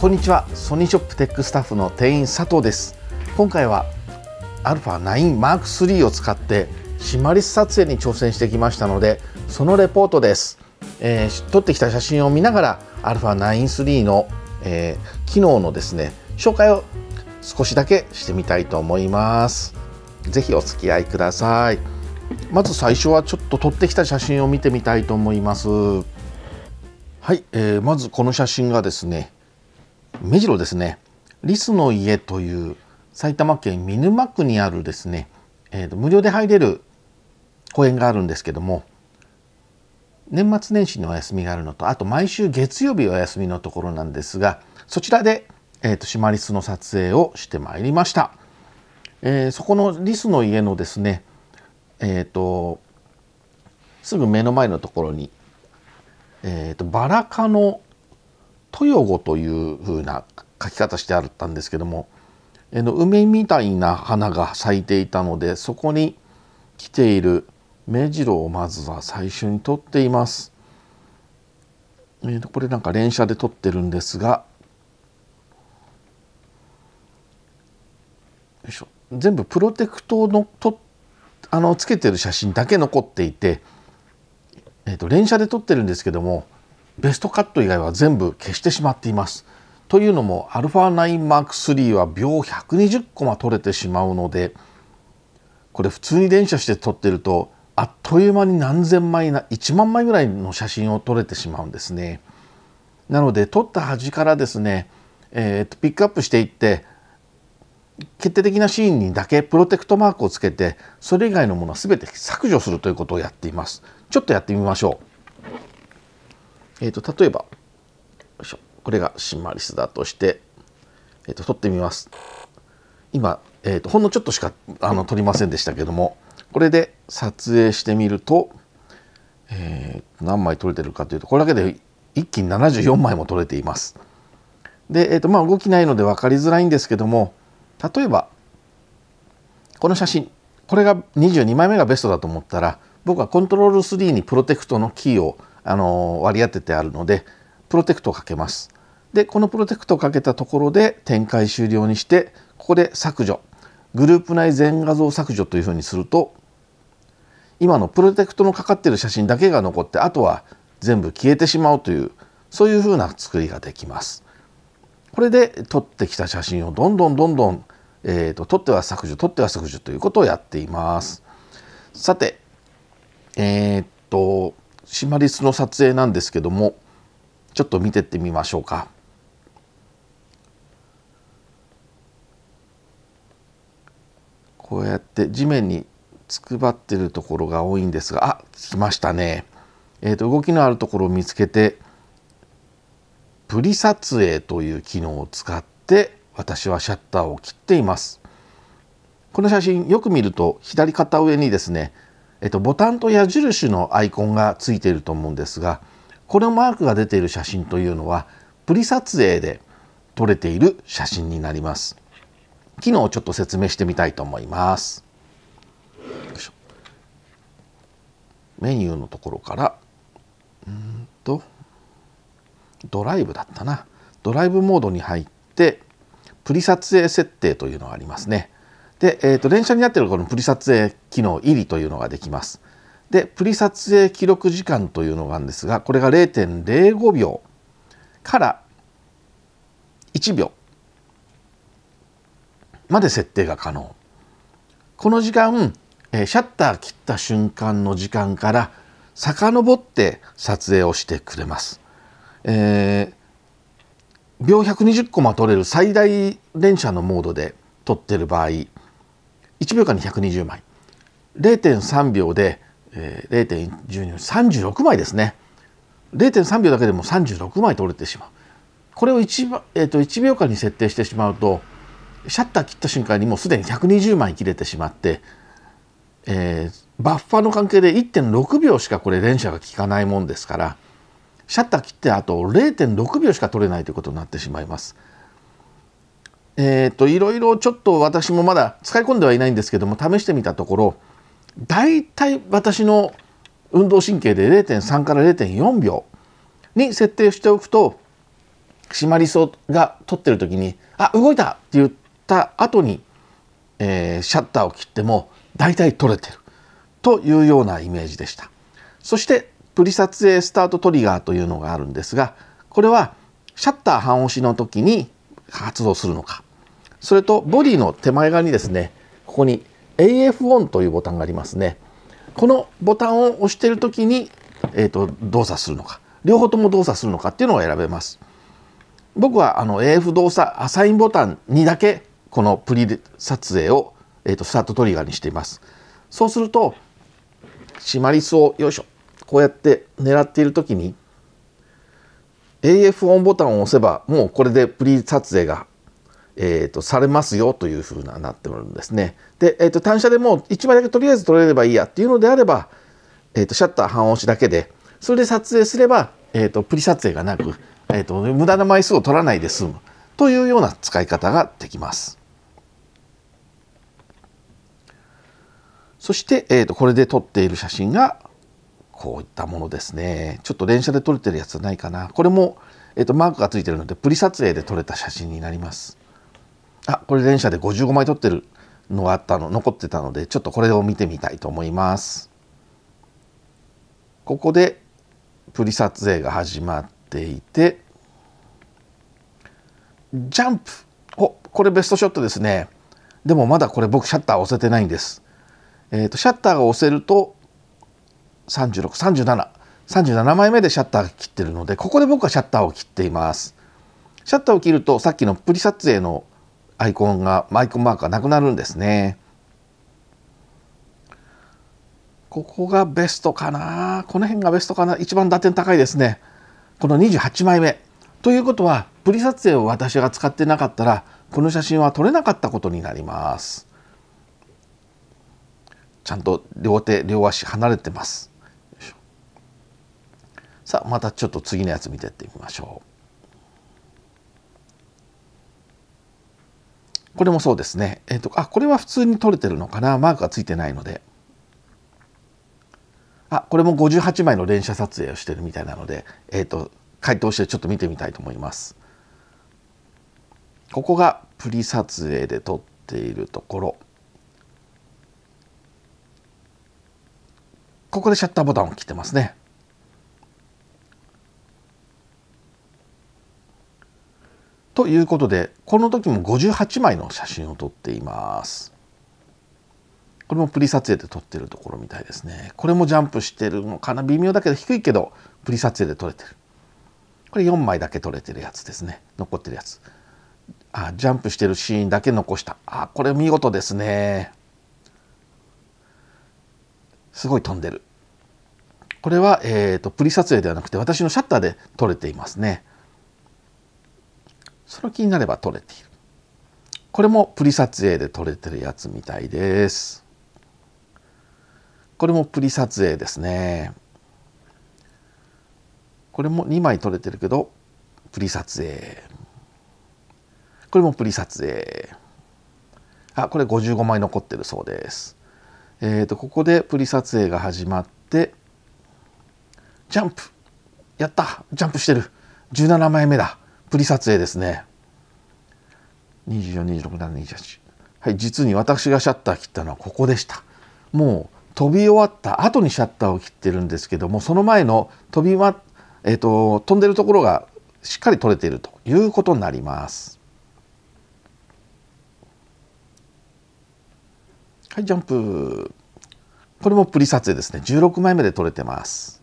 こんにちはソニーショップテックスタッフの店員佐藤です今回は α9M3 を使ってシマリス撮影に挑戦してきましたのでそのレポートです、えー、撮ってきた写真を見ながら α9-3 の、えー、機能のですね紹介を少しだけしてみたいと思います是非お付き合いくださいまず最初はちょっと撮ってきた写真を見てみたいと思いますはい、えー、まずこの写真がですね目白ですねリスの家という埼玉県見沼区にあるですね、えー、と無料で入れる公園があるんですけども年末年始にお休みがあるのとあと毎週月曜日お休みのところなんですがそちらで、えー、とシマリスの撮影をしてまいりました、えー、そこのリスの家のですねえっ、ー、とすぐ目の前のところに、えーとバラ科の豊語というふうな書き方してあったんですけども梅みたいな花が咲いていたのでそこに来ている目白をまずは最初に撮っています。えー、これなんか連写で撮ってるんですが全部プロテクトのとあのつけてる写真だけ残っていて、えーと、と連写で撮ってるんですけどもベストカット以外は全部消してしまっています。というのも α9M3 は秒120コマ撮れてしまうのでこれ普通に連車して撮ってるとあっという間に何千枚な1万枚ぐらいの写真を撮れてしまうんですね。なので撮った端からですね、えー、とピックアップしていって決定的なシーンにだけプロテクトマークをつけてそれ以外のものは全て削除するということをやっています。ちょっとやってみましょう。えーと、例えばこれがシマリスだとして、えーと、撮ってみます。今、えーと、ほんのちょっとしかあの撮りませんでしたけどもこれで撮影してみると、えー、何枚撮れてるかというとこれだけで一気に74枚も撮れています。で、えーとまあ、動きないので分かりづらいんですけども例えばこの写真これが22枚目がベストだと思ったら僕はコントロール3にプロテクトのキーをあの割り当ててあるのでプロテクトをかけます。でこのプロテクトをかけたところで展開終了にしてここで削除グループ内全画像削除というふうにすると今のプロテクトのかかってる写真だけが残ってあとは全部消えてしまうというそういうふうな作りができます。これで撮ってきた写真をどんどんどんどん、えーと、と撮っては削除撮っては削除ということをやっています。さてえー、っとシマリスの撮影なんですけどもちょっと見てってみましょうか。こうやって地面につくばってるところが多いんですがあ来ましたね。えーと、と動きのあるところを見つけてプリ撮影という機能を使って私はシャッターを切っています。この写真よく見ると左肩上にですねえっと、ボタンと矢印のアイコンがついていると思うんですがこのマークが出ている写真というのはプリ撮影で撮れている写真になります機能をちょっと説明してみたいと思いますメニューのところからうんとドライブだったなドライブモードに入ってプリ撮影設定というのがありますねで、えー、と連写になっているこのプリ撮影機能入りというのができます。でプリ撮影記録時間というのがあるんですがこれが0.05秒から1秒まで設定が可能。この時間、えシャッター切った瞬間の時間から遡って撮影をしてくれます。えー、秒120コマ撮れる最大連写のモードで撮ってる場合1秒間に120枚0.3秒で、えー、0 1 2 3 6枚ですね0.3秒だけでも36枚取れてしまうこれを 1,、えー、と1秒間に設定してしまうとシャッター切った瞬間にもうすでに120枚切れてしまって、えー、バッファーの関係で1.6秒しかこれ連射が効かないもんですからシャッター切ってあと0.6秒しか取れないということになってしまいます。えーと、いろいろちょっと私もまだ使い込んではいないんですけども試してみたところ大体私の運動神経で0.3から0.4秒に設定しておくとシマリソが取ってる時に「あ動いた!」って言った後に、えー、シャッターを切っても大体取れてるというようなイメージでした。そしてプリ撮影スタートトリガーというのがあるんですがこれはシャッター半押しの時に発動するのかそれとボディの手前側にですねここに AF1 というボタンがありますねこのボタンを押している時に、えーと、動作するのか両方とも動作するのかっていうのを選べます僕はあの AF 動作アサインボタンにだけこのプリ撮影を、えーとスタートトリガーにしていますそうするとシマリスをよいしょこうやって狙っている時に AF オンボタンを押せばもうこれでプリ撮影が、えーと、されますよというふうななっておるんですね。で、えーと、単車でもう1枚だけとりあえず撮れればいいやっていうのであれば、えーと、シャッター半押しだけでそれで撮影すれば、えー、とプリ撮影がなく、えー、と無駄な枚数を取らないで済むというような使い方ができます。そして、えー、とこれで撮っている写真がこういったものですねちょっと電車で撮れてるやつないかなこれも、えー、とマークがついてるのでプリ撮影で撮れた写真になりますあこれ電車で55枚撮ってるのがあったの残ってたのでちょっとこれを見てみたいと思いますここでプリ撮影が始まっていてジャンプおこれベストショットですねでもまだこれ僕シャッター押せてないんですえーとシャッターが押せると3637 37枚目でシャッター切ってるのでここで僕はシャッターを切っていますシャッターを切るとさっきのプリ撮影のアイコンがマイクマークがなくなるんですねここがベストかなこの辺がベストかな一番打点高いですねこの28枚目ということはプリ撮影を私が使ってなかったらこの写真は撮れなかったことになりますちゃんと両手両足離れてますさあまたちょっと次のやつ見てってみましょう。これもそうですね。えっ、ー、と、あ、これは普通に取れてるのかな。マークがついてないので。あ、これも58枚の連写撮影をしてるみたいなので、えっ、ー、と、回答してちょっと見てみたいと思います。ここがプリ撮影で撮っているところ。ここでシャッターボタンを切ってますね。ということでこの時も58枚の写真を撮っています。これもプリ撮影で撮ってるところみたいですね。これもジャンプしてるのかな微妙だけど低いけどプリ撮影で撮れてる。これ4枚だけ撮れてるやつですね残ってるやつ。あジャンプしてるシーンだけ残した。あこれ見事ですね。すごい飛んでる。これは、えーと、プリ撮影ではなくて私のシャッターで撮れていますね。その気になれば撮れているこれもプリ撮影で撮れてるやつみたいですこれもプリ撮影ですねこれも2枚撮れてるけどプリ撮影これもプリ撮影あこれ55枚残ってるそうですえーと、とここでプリ撮影が始まってジャンプやったジャンプしてる17枚目だぷり撮影ですね24262728はい実に私がシャッター切ったのはここでしたもう飛び終わった後にシャッターを切ってるんですけどもその前の飛び、まえーと、飛んでるところがしっかり取れているということになります。はいジャンプこれもプリ撮影ですね16枚目で撮れてます。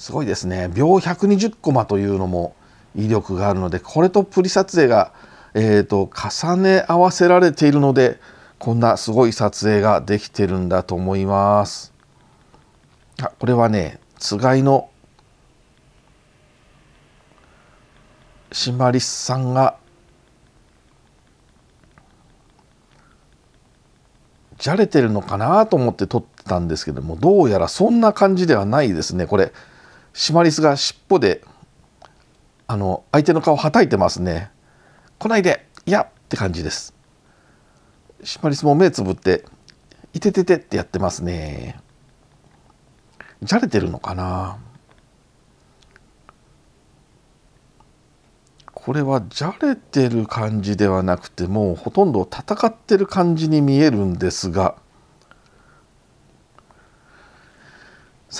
すごいですね秒120コマというのも威力があるのでこれとプリ撮影が、えーと、重ね合わせられているのでこんなすごい撮影ができてるんだと思います。あこれはねつがいのシマリスさんがじゃれてるのかなと思って撮ってたんですけどもどうやらそんな感じではないですねこれシマリスが尻尾であの相手の顔はたいてますね来ないでいやって感じですシマリスも目つぶっていてててってやってますねじゃれてるのかなこれはじゃれてる感じではなくてもうほとんど戦ってる感じに見えるんですが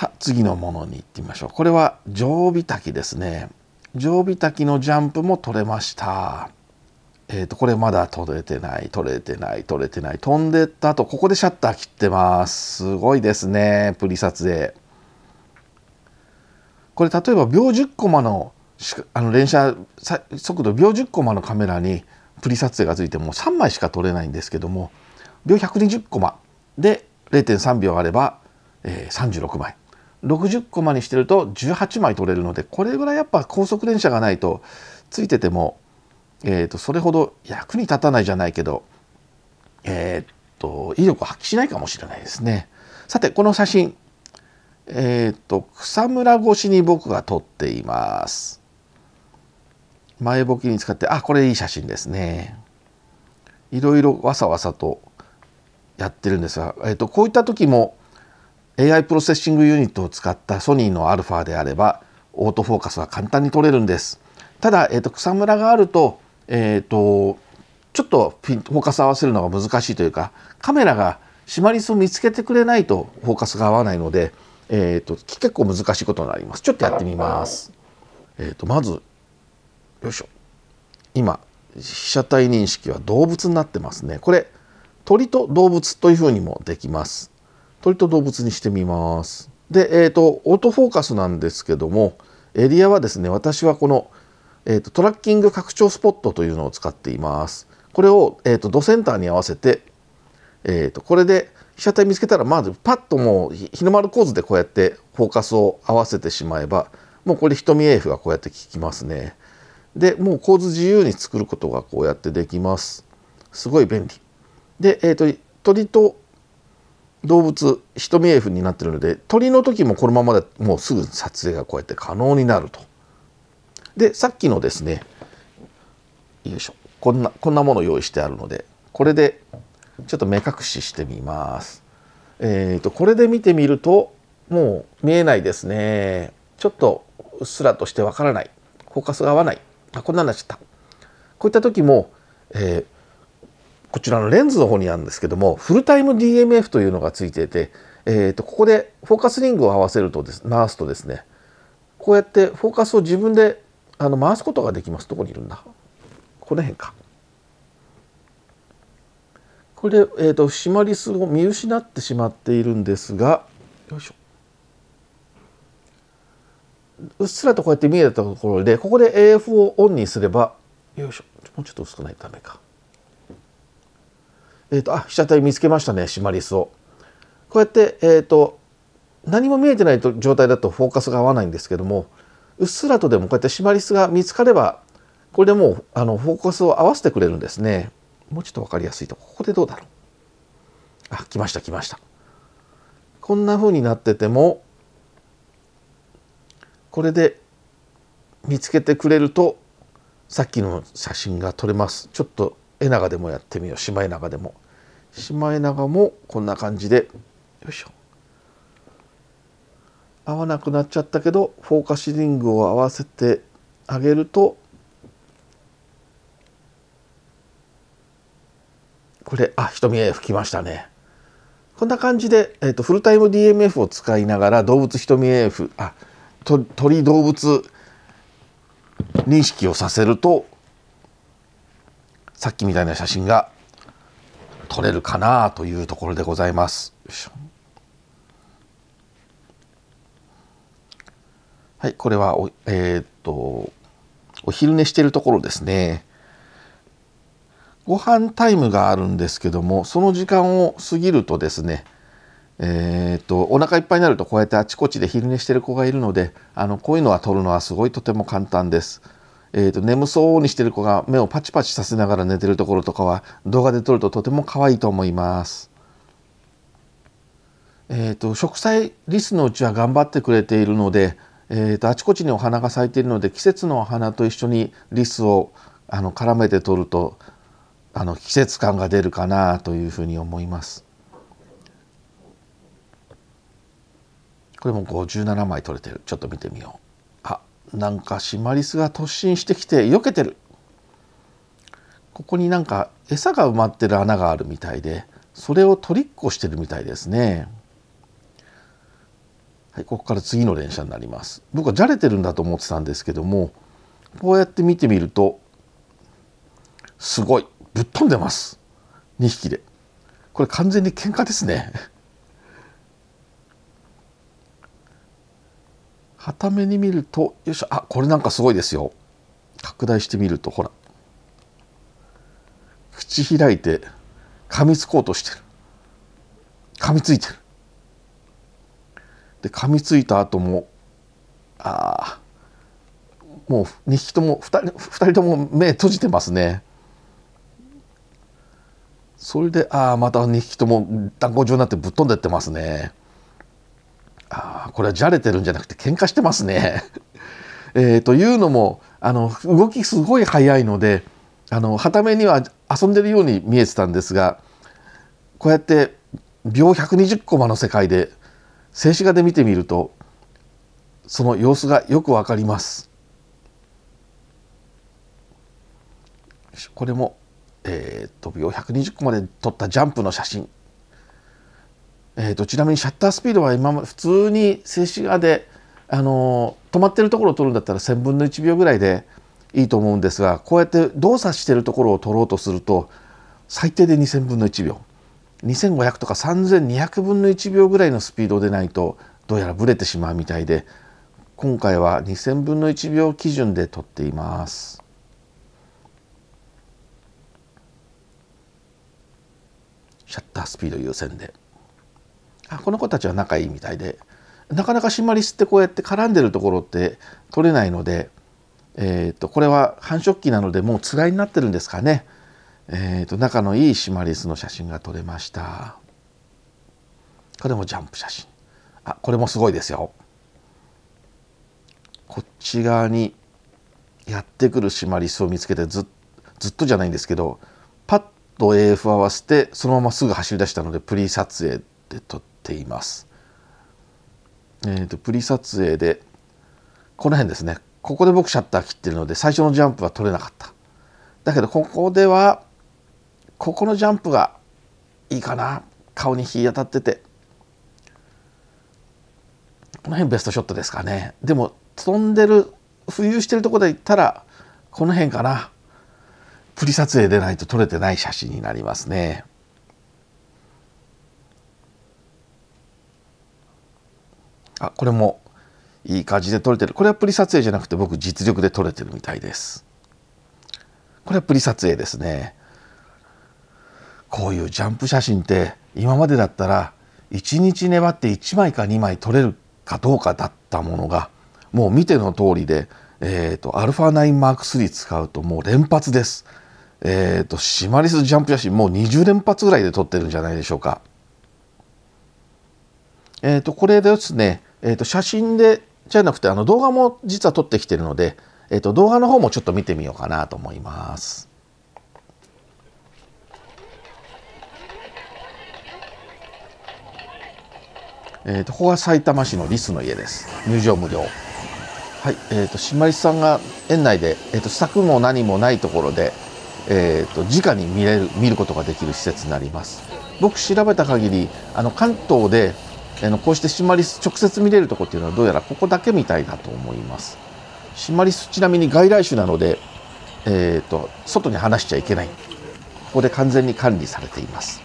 さあ次のものに行ってみましょうこれは常備滝ですね常備滝のジャンプも取れましたえっ、ー、とこれまだ取れてない取れてない取れてない飛んでった後ここでシャッター切ってますすごいですねプリ撮影これ例えば秒10コマのあの連射速度秒10コマのカメラにプリ撮影がついても3枚しか撮れないんですけども秒120コマで0.3秒あれば、えー、36枚60コマにしてると18枚取れるのでこれぐらいやっぱ高速電車がないとついてても、えー、とそれほど役に立たないじゃないけど、えー、と威力を発揮しないかもしれないですね。さてこの写真、えーと、草むら越しに僕が撮っています。前ボケに使ってあこれいい写真ですね。いろいろわさわさとやってるんですが、えーとこういった時も AI プロセッシングユニットを使ったソニーの α であればオートフォーカスは簡単に取れるんです。ただ、えーと、草むらがあると,、えーと、ちょっとフォーカス合わせるのが難しいというかカメラがシマリスを見つけてくれないとフォーカスが合わないので、えーと、と結構難しいことになります。ちょっとやってみます。えー、とまずよいしょ今被写体認識は動物になってますね。これ鳥と動物というふうにもできます。鳥と動物にしてみます。で、えっ、ー、と、オートフォーカスなんですけども、エリアはですね、私はこの、えーと、トラッキング拡張スポットというのを使っています。これを、えーと、ドセンターに合わせて、えーと、これで被写体見つけたらまずパッともう日の丸構図でこうやってフォーカスを合わせてしまえばもうこれ瞳 AF がこうやって効きますね。でもう構図自由に作ることがこうやってできます。すごい便利。で、えー、と鳥と動物一見 F になってるので鳥の時もこのままでもうすぐ撮影がこうやって可能になると。でさっきのですねよいしょこんなこんなもの用意してあるのでこれでちょっと目隠ししてみます。えーと、とこれで見てみるともう見えないですねちょっとうっすらとしてわからないフォーカスが合わないあこんなんなっちゃったこういった時も、えーこちらのレンズの方にあるんですけどもフルタイム DMF というのがついていて、えー、とここでフォーカスリングを合わせるとです回すとですねこうやってフォーカスを自分であの回すことができますどこにいるんだこの辺かこれで、えーと、シマリスを見失ってしまっているんですがよいしょうっすらとこうやって見えたところでここで AF をオンにすればよいしょもうちょっと薄くないとダメかえーと、あ被写体見つけましたねシマリスを。こうやって、えーと、と何も見えてないと状態だとフォーカスが合わないんですけどもうっすらとでもこうやってシマリスが見つかればこれでもうあのフォーカスを合わせてくれるんですね。もうちょっと分かりやすいとここでどうだろうあ来ました来ました。こんな風になっててもこれで見つけてくれるとさっきの写真が撮れます。ちょっと絵長でもやってみようシマエナガでもシマエナガもこんな感じでよいしょ合わなくなっちゃったけどフォーカシリングを合わせてあげるとこれあ瞳絵吹きましたねこんな感じで、えーと、フルタイム DMF を使いながら動物瞳絵 F あ鳥動物認識をさせるとさっきみたいな写真が撮れるかなというところでございます。はい、これはお、えー、っと、お昼寝してるところですね。ご飯タイムがあるんですけども、その時間を過ぎるとですね、えー、っと、お腹いっぱいになるとこうやってあちこちで昼寝してる子がいるので、あの、こういうのは撮るのはすごいとても簡単です。えーと、眠そうにしてる子が目をパチパチさせながら寝てるところとかは動画で撮るととても可愛いと思います。えーと、植栽リスのうちは頑張ってくれているので、えーと、あちこちにお花が咲いているので季節のお花と一緒にリスをあの絡めて撮るとあの季節感が出るかなというふうに思います。これも5 7枚撮れてるちょっと見てみよう。なんかシマリスが突進してきて避けてるここになんか餌が埋まってる穴があるみたいでそれを取りっこしてるみたいですねはいここから次の連射になります僕はじゃれてるんだと思ってたんですけどもこうやって見てみるとすごいぶっ飛んでます2匹でこれ完全に喧嘩ですねはために見るとよいしょあこれなんかすごいですよ拡大してみるとほら口開いて噛みつこうとしてる噛みついてるで噛みついた後もあもう2匹とも 2, 人2人とも目閉じてますねそれでああまた2匹とも団子状になってぶっ飛んでってますねああこれはじゃれてるんじゃなくて喧嘩してますね。えー、というのもあの動きすごい速いのであの傍目には遊んでるように見えてたんですがこうやって秒120コマの世界で静止画で見てみるとその様子がよくわかります。これも、えー、と秒120コマで撮ったジャンプの写真えーと、ちなみにシャッタースピードは今普通に静止画で、あのー、止まってるところを撮るんだったら1,000分の1秒ぐらいでいいと思うんですがこうやって動作してるところを撮ろうとすると最低で2,000分の1秒2500とか3200分の1秒ぐらいのスピードでないとどうやらブレてしまうみたいで今回は2000分の1秒基準で撮っています。シャッタースピード優先であこの子たちは仲いいみたいでなかなかシマリスってこうやって絡んでるところって取れないので、えーと、これは繁殖期なのでもうつがいになってるんですかね、えーと、と仲のいいシマリスの写真が撮れましたこれもジャンプ写真あこれもすごいですよこっち側にやってくるシマリスを見つけてずずっとじゃないんですけどパッと AF 合わせてそのまますぐ走り出したのでプリ撮影で撮って。ています。えーと、プリ撮影でこの辺ですねここで僕シャッター切ってるので最初のジャンプは取れなかっただけどここではここのジャンプがいいかな顔に日当たっててこの辺ベストショットですかねでも飛んでる浮遊してるとこでいったらこの辺かなプリ撮影でないと撮れてない写真になりますねあこれもいい感じで撮れてるこれはプリ撮影じゃなくて僕実力で撮れてるみたいですこれはプリ撮影ですねこういうジャンプ写真って今までだったら1日粘って1枚か2枚撮れるかどうかだったものがもう見ての通りでえっ、ー、と α9M3 使うともう連発ですえっ、ー、とシマリスジャンプ写真もう20連発ぐらいで撮ってるんじゃないでしょうかえっ、ー、とこれですねえー、と写真でじゃなくてあの動画も実は撮ってきてるので、えー、と動画の方もちょっと見てみようかなと思います。えー、とここは埼玉市のリスの家です。入場無料。はい、えっ、ー、と島井さんが園内でえっ、ー、と柵も何もないところでえっ、ー、と直に見れる見ることができる施設になります。僕調べた限りあの関東であのこうしてシマリス直接見れるとこっていうのはどうやらここだけみたいだと思います。シマリスちなみに外来種なので、えーと、と外に放しちゃいけないここで完全に管理されています。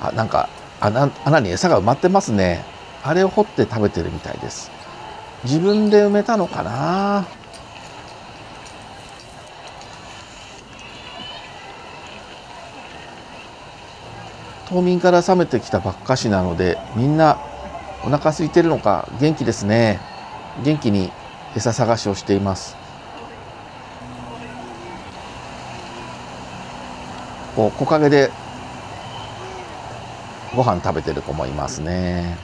あなんか穴穴に餌が埋まってますねあれを掘って食べてるみたいです自分で埋めたのかな冬眠から覚めてきたばっかしなのでみんなお腹空いてるのか元気ですね元気に餌探しをしていますこう木陰でご飯食べてる子もいますね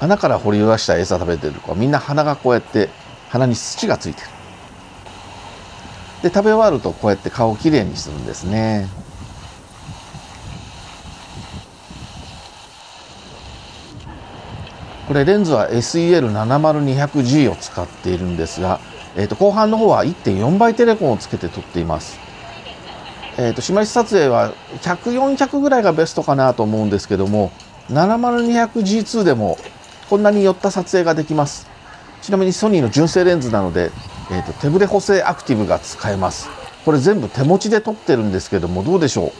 穴から掘り出した餌食べてる子はみんな鼻がこうやって鼻に土がついてるで食べ終わるとこうやって顔をきれいにするんですねこれレンズは SEL70200G を使っているんですが、えー、と後半の方は1.4倍テレコンをつけて撮っています。えー、と島し撮影は100400ぐらいがベストかなと思うんですけども 70200G2 でもこんなに寄った撮影ができますちなみにソニーの純正レンズなので、えー、と手ブレ補正アクティブが使えますこれ全部手持ちで撮ってるんですけどもどうでしょう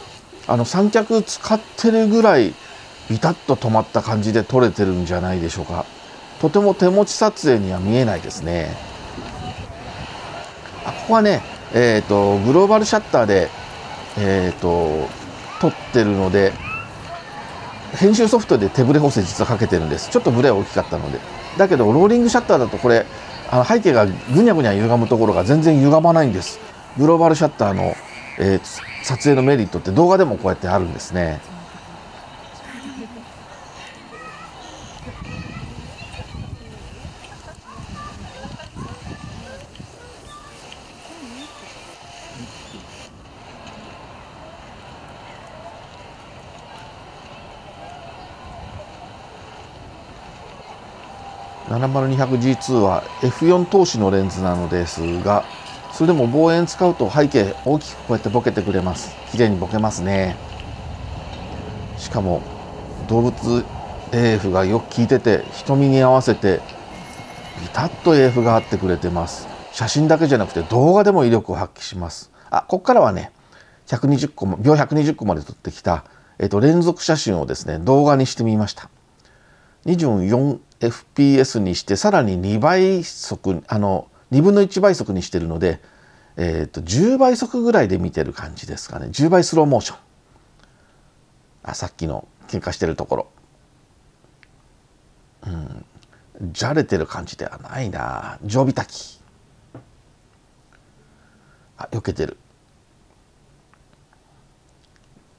あの三脚使ってるぐらいビタッと止まった感じで撮れてるんじゃないでしょうかとても手持ち撮影には見えないですねあここはねえっ、ー、とグローバルシャッターでえっ、ー、と撮ってるので編集ソフトで手ブレ補正実はかけてるんですちょっとブレは大きかったのでだけどローリングシャッターだとこれあの背景がぐにゃぐにゃ歪むところが全然歪まないんですグローバルシャッターの、えー、撮影のメリットって動画でもこうやってあるんですね 70200G2 は F4 投資のレンズなのですがそれでも望遠使うと背景大きくこうやってボケてくれます綺麗にボケますねしかも動物 AF がよく効いてて瞳に合わせてビタッと AF が合ってくれてます写真だけじゃなくて動画でも威力を発揮しますあここからはね120個も秒120個まで撮ってきた、えっと、連続写真をですね動画にしてみました24 FPS にしてさらに2倍速あの2分の1倍速にしてるので、えーと、10倍速ぐらいで見てる感じですかね10倍スローモーションあさっきの喧嘩してるところうんじゃれてる感じではないな常備炊きあ避けてる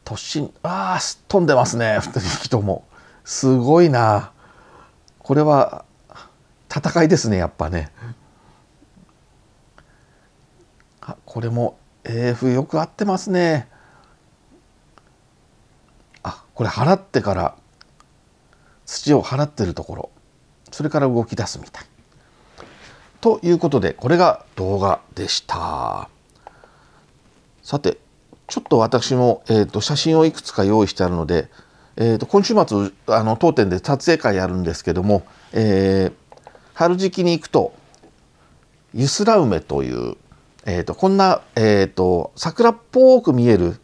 突進あ飛んでますね2人ともすごいなこれは戦いですねやっぱね。あこれも AF よく合ってますね。あこれ払ってから土を払ってるところそれから動き出すみたい。ということでこれが動画でした。さてちょっと私も、えーと、と写真をいくつか用意してあるのでえー、と今週末あの当店で撮影会やるんですけども、えー、春時期に行くとユスラ梅という、えー、とこんな、えー、と桜っぽく見える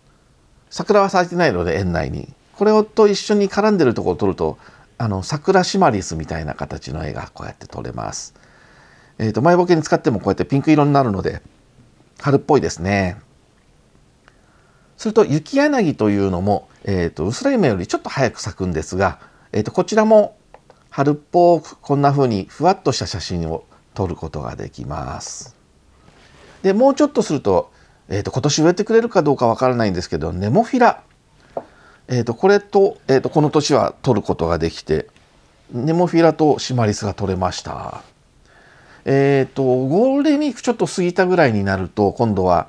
桜は咲いてないので園内にこれをと一緒に絡んでるとこを撮るとあの桜シマリスみたいな形の絵がこうやって撮れます。えー、と前ボケに使ってもこうやってピンク色になるので春っぽいですね。すると雪柳というのも、えーと、薄ら目よりちょっと早く咲くんですが、えーと、こちらも春っぽくこんな風にふわっとした写真を撮ることができます。でもうちょっとすると,、えーと、今年植えてくれるかどうかわからないんですけどネモフィラ、えー、とこれと,、えー、とこの年は撮ることができてネモフィラとシマリスが取れました。えーとゴールデンウィークちょっと過ぎたぐらいになると今度は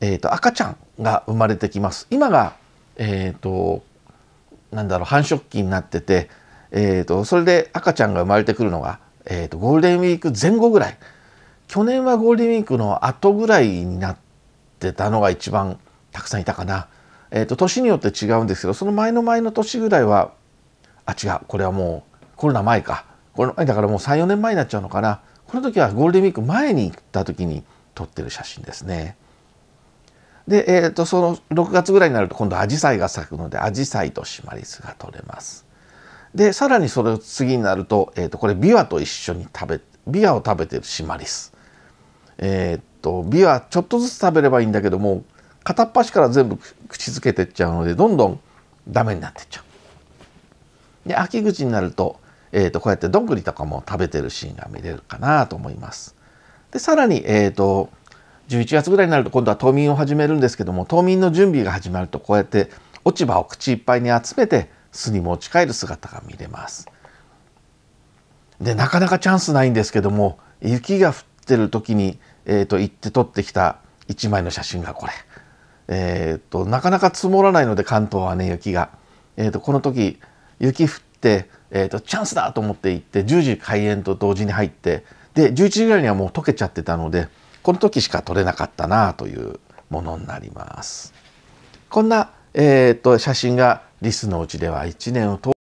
えーと、赤ちゃんが生まれてきます。今が、えーと、なんだろう繁殖期になってて、えーと、とそれで赤ちゃんが生まれてくるのが、えー、とゴールデンウィーク前後ぐらい去年はゴールデンウィークの後ぐらいになってたのが一番たくさんいたかな。えー、と年によって違うんですけどその前の前の年ぐらいはあ違うこれはもうコロナ前かこれだからもう34年前になっちゃうのかなこの時はゴールデンウィーク前に行った時に撮ってる写真ですね。で、えー、とその6月ぐらいになると今度アジサイが咲くのでアジサイとシマリスが取れます。でさらにそれ次になると,、えー、とこれビワと一緒に食べビワを食べてるシマリス。えっ、ー、とビワちょっとずつ食べればいいんだけども片っ端から全部口づけてっちゃうのでどんどんダメになってっちゃう。で秋口になると,、えー、とこうやってどんぐりとかも食べてるシーンが見れるかなと思います。でさらに、えーと11月ぐらいになると今度は冬眠を始めるんですけども冬眠の準備が始まるとこうやって落ち葉を口いっぱいに集めて巣に持ち帰る姿が見れます。でなかなかチャンスないんですけども雪が降ってる時に、えーと、行って撮ってきた1枚の写真がこれ、えーと、なかなか積もらないので関東はね雪が、えーと、とこの時雪降って、えー、とチャンスだと思って行って10時開園と同時に入ってで11時ぐらいにはもう溶けちゃってたので。この時しか撮れなかったなというものになります。こんな、えーと、写真がリスのうちでは1年を通